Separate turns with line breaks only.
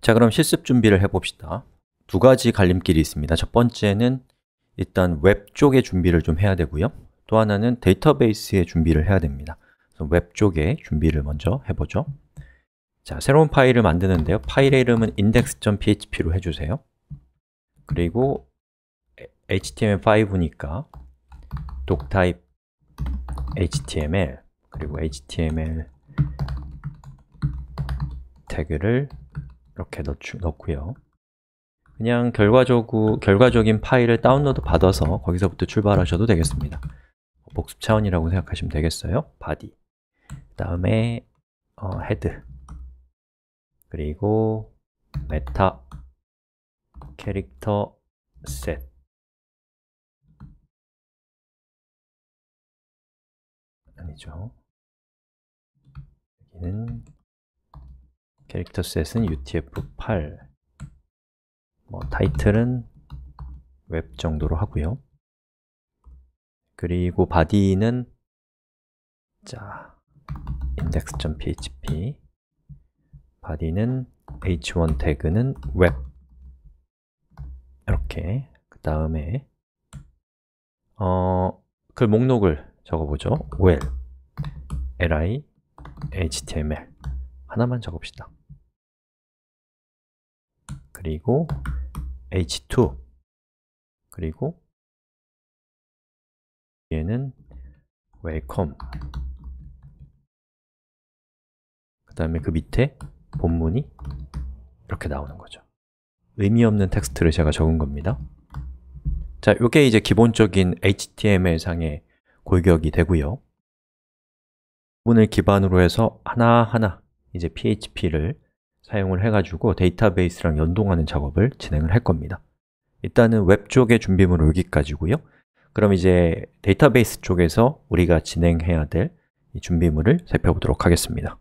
자, 그럼 실습 준비를 해봅시다. 두 가지 갈림길이 있습니다. 첫 번째는 일단 웹 쪽의 준비를 좀 해야 되고요. 또 하나는 데이터베이스의 준비를 해야 됩니다. 그래서 웹 쪽의 준비를 먼저 해보죠. 자, 새로운 파일을 만드는데요. 파일의 이름은 index.php로 해주세요. 그리고 html5니까 doctype html 그리고 html 태그를 이렇게 넣추, 넣고요 그냥 결과적으로, 결과적인 파일을 다운로드 받아서 거기서부터 출발하셔도 되겠습니다 복습 차원이라고 생각하시면 되겠어요 바디 그 다음에 어, 헤드 그리고
메타 캐릭터 셋 아니죠 여기는 캐릭터 셋은
utf8 뭐 타이틀은 웹 정도로 하고요 그리고 바디는 자 index.php 바디는 h1 태그는 웹 이렇게 그 다음에 어, 그 목록을 적어보죠 well li html 하나만 적읍시다
그리고 h2 그리고 얘는 welcome 그 다음에 그 밑에 본문이
이렇게 나오는 거죠 의미 없는 텍스트를 제가 적은 겁니다 자, 이게 이제 기본적인 HTML상의 골격이 되고요 부분을 기반으로 해서 하나하나 이제 PHP를 사용을 해가지고 데이터베이스랑 연동하는 작업을 진행을 할 겁니다 일단은 웹 쪽의 준비물 여기까지고요 그럼 이제 데이터베이스 쪽에서 우리가 진행해야 될 준비물을 살펴보도록 하겠습니다